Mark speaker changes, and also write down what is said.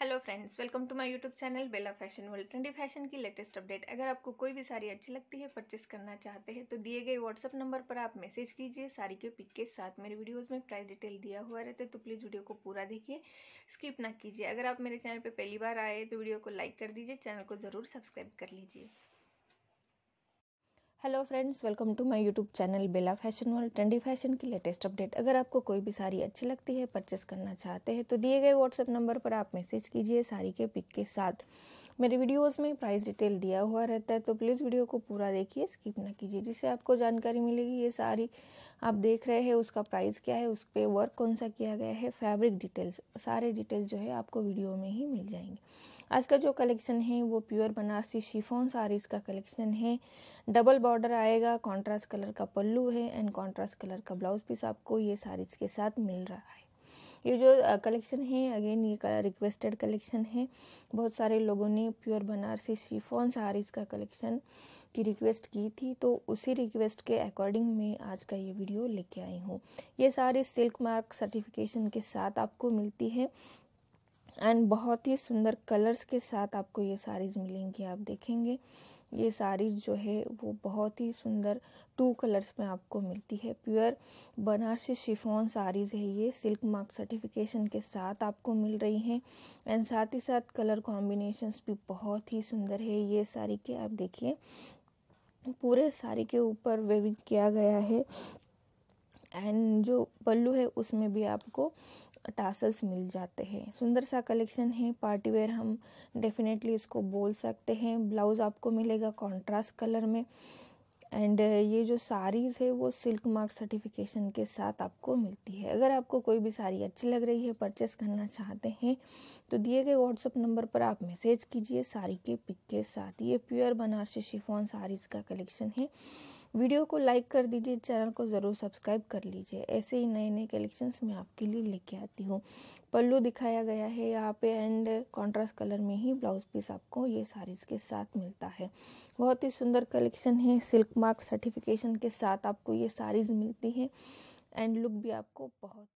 Speaker 1: hello friends welcome to my YouTube channel Bela fashion world trendy fashion की latest update अगर आपको कोई भी साड़ी अच्छी लगती है परचेस करना चाहते हैं तो दिए गए व्हाट्सअप नंबर पर आप मैसेज कीजिए साड़ी के पिक के साथ मेरे वीडियोस में प्राइस डिटेल दिया हुआ रहता है तो प्लीज़ वीडियो को पूरा देखिए स्किप ना कीजिए अगर आप मेरे चैनल पर पहली बार आए तो वीडियो को लाइक कर दीजिए चैनल को ज़रूर सब्सक्राइब कर लीजिए
Speaker 2: hello friends welcome to my YouTube channel Bela fashion world trendy fashion की लेटेस्ट अपडेट अगर आपको कोई भी साड़ी अच्छी लगती है परचेस करना चाहते हैं तो दिए गए व्हाट्सएप नंबर पर आप मैसेज कीजिए साड़ी के पिक के साथ मेरे वीडियोस में प्राइस डिटेल दिया हुआ रहता है तो प्लीज़ वीडियो को पूरा देखिए स्किप ना कीजिए जिससे आपको जानकारी मिलेगी ये साड़ी आप देख रहे हैं उसका प्राइस क्या है उस पर वर्क कौन सा किया गया है फैब्रिक डिटेल्स सारे डिटेल जो है आपको वीडियो में ही मिल जाएंगे आज का जो कलेक्शन है वो प्योर बनारसी शिफोन साड़ीज़ का कलेक्शन है डबल बॉर्डर आएगा कॉन्ट्रास्ट कलर का पल्लू है एंड कॉन्ट्रास्ट कलर का ब्लाउज पीस आपको ये साड़ीज़ के साथ मिल रहा है ये जो कलेक्शन है अगेन ये रिक्वेस्टेड कलेक्शन है बहुत सारे लोगों ने प्योर बनारसी शिफोन साड़ीज़ का कलेक्शन की रिक्वेस्ट की थी तो उसी रिक्वेस्ट के अकॉर्डिंग मैं आज का ये वीडियो लेके आई हूँ ये सारी सिल्क मार्क सर्टिफिकेशन के साथ आपको मिलती है एंड बहुत ही सुंदर कलर्स के साथ आपको ये साड़ीज़ मिलेंगी आप देखेंगे ये साड़ी जो है वो बहुत ही सुंदर टू कलर्स में आपको मिलती है प्योर बनारसी शिफोन साड़ीज़ है ये सिल्क मार्क सर्टिफिकेशन के साथ आपको मिल रही हैं एंड साथ ही साथ कलर कॉम्बिनेशंस भी बहुत ही सुंदर है ये साड़ी के आप देखिए पूरे साड़ी के ऊपर वेविंग किया गया है एंड जो पल्लू है उसमें भी आपको टासल्स मिल जाते हैं सुंदर सा कलेक्शन है पार्टी वेयर हम डेफिनेटली इसको बोल सकते हैं ब्लाउज़ आपको मिलेगा कॉन्ट्रास्ट कलर में एंड ये जो साड़ीज़ है वो सिल्क मार्क सर्टिफिकेशन के साथ आपको मिलती है अगर आपको कोई भी साड़ी अच्छी लग रही है परचेस करना चाहते हैं तो दिए गए व्हाट्सअप नंबर पर आप मैसेज कीजिए साड़ी के पिक के साथ ये प्योर बनारसी शिफॉन साड़ीज़ का कलेक्शन है वीडियो को लाइक कर दीजिए चैनल को ज़रूर सब्सक्राइब कर लीजिए ऐसे ही नए नए कलेक्शंस मैं आपके लिए लेके आती हूँ पल्लू दिखाया गया है यहाँ पे एंड कॉन्ट्रास्ट कलर में ही ब्लाउज पीस आपको ये सारीज के साथ मिलता है बहुत ही सुंदर कलेक्शन है सिल्क मार्क सर्टिफिकेशन के साथ आपको ये सारीज मिलती है एंड लुक भी आपको बहुत